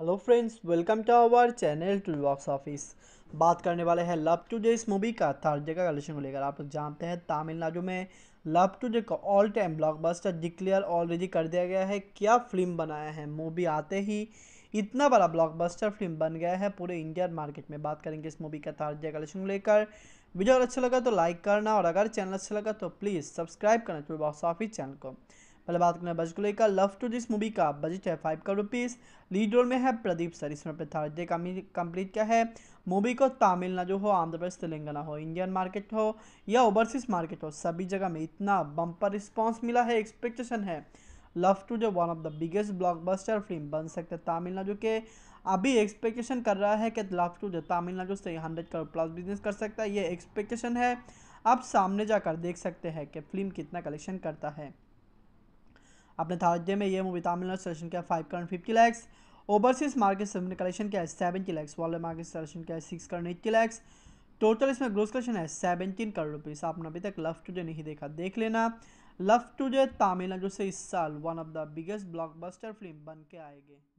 hello friends welcome to our channel Tool Box Office बात करने वाले हैं लव टू डे इस मूवी का थर्ड डे का कलेक्शन को लेकर आप लोग जानते हैं तमिलनाडु में लव टू डे का all time blockbuster declare already कर दिया गया है क्या फिल्म बनाया है मूवी आते ही इतना बड़ा ब्लॉकबस्टर फिल्म बन गया है पूरे इंडियन मार्केट में बात करेंगे इस मूवी का थर्ड डे कलेक्शन को लेकर वीडियो अच्छा लगा तो लाइक करना और अगर चैनल अच्छा लगा तो प्लीज़ सब्सक्राइब करना टूल बॉक्स ऑफिस चैनल को पहले बात करना बजट को लेकर लव टू दिस मूवी का बजट है five crore rupees lead role में है प्रदीप सर इसमें थर्ड का कंप्लीट क्या है मूवी को तमिल ना जो हो आंध्र प्रदेश तेलंगाना हो इंडियन मार्केट हो या ओवरसीज मार्केट हो सभी जगह में इतना बम्पर रिस्पॉन्स मिला है एक्सपेक्टेशन है लव टू जो one of the biggest blockbuster film बन सकते हैं तमिलनाडु के अभी एक्सपेक्टेशन कर रहा है कि लव टू जो तमिलनाडु से हंड्रेड करोड़ प्लस बिजनेस कर सकता है ये एक्सपेक्टेशन है आप सामने जाकर देख सकते हैं कि फिल्म कितना कलेक्शन करता है अपने थर्ड डे में ये मूवी तमिलनाडु सेलेक्शन किया five crore fifty lakhs overseas market से कलेक्शन किया है seventy lakhs world market collection किया six crore eighty lakhs total इसमें ग्रोस कलेक्शन है सेवनटीन करोड़ रुपीज़ आपने अभी तक लव टुडे नहीं देखा देख लेना लव टुडे तमिलनाडु से इस साल one of the biggest blockbuster film बन के आएगी